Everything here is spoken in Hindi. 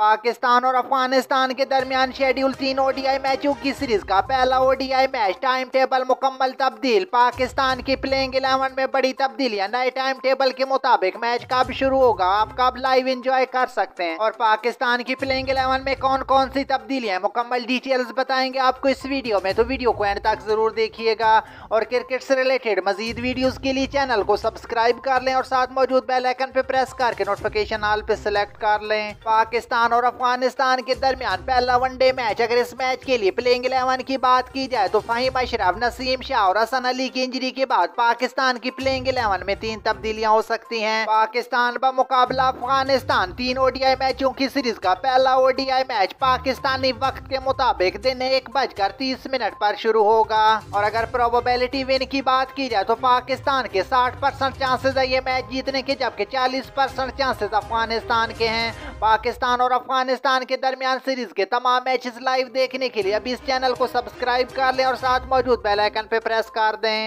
पाकिस्तान और अफगानिस्तान के दरमियान शेड्यूल तीन ओडीआई मैचों की सीरीज का पहला ओडीआई मैच टाइम टेबल मुकम्मल तब्दील पाकिस्तान की प्लेइंग इलेवन में बड़ी तब्दीलियां नए टाइम टेबल के मुताबिक मैच कब शुरू होगा आप कब लाइव एंजॉय कर सकते हैं और पाकिस्तान की प्लेइंग इलेवन में कौन कौन सी तब्दीलियां मुकम्मल डिटेल्स बताएंगे आपको इस वीडियो में तो वीडियो को एंड तक जरूर देखिएगा और क्रिकेट से रिलेटेड मजीद वीडियोज के लिए चैनल को सब्सक्राइब कर लें और साथ मौजूद बेलाइकन पे प्रेस करके नोटिफिकेशन आल पे सिलेक्ट कर लें पाकिस्तान पाकिस्तान और अफगानिस्तान के दरमियान पहला वनडे मैच अगर इस मैच के लिए प्लेइंग इलेवन की बात की जाए तो फहीम अशरफ नसीम शाह और हसन अली की इंजरी के बाद पाकिस्तान की प्लेइंग इलेवन में तीन तब्दीलियां हो सकती हैं पाकिस्तान ब मुकाबला अफगानिस्तान तीन ओडीआई मैचों की सीरीज का पहला ओडीआई मैच पाकिस्तानी वक्त के मुताबिक दिन एक बजकर तीस मिनट पर शुरू होगा और अगर प्रोबेबिलिटी विन की बात की जाए तो पाकिस्तान के साठ परसेंट चांसेस है ये मैच जीतने के जबकि चालीस परसेंट चांसेस अफगानिस्तान के हैं पाकिस्तान और अफगानिस्तान के दरमियान सीरीज के तमाम मैचेस लाइव देखने के लिए अभी इस चैनल को सब्सक्राइब कर लें और साथ मौजूद बेल आइकन पर प्रेस कर दें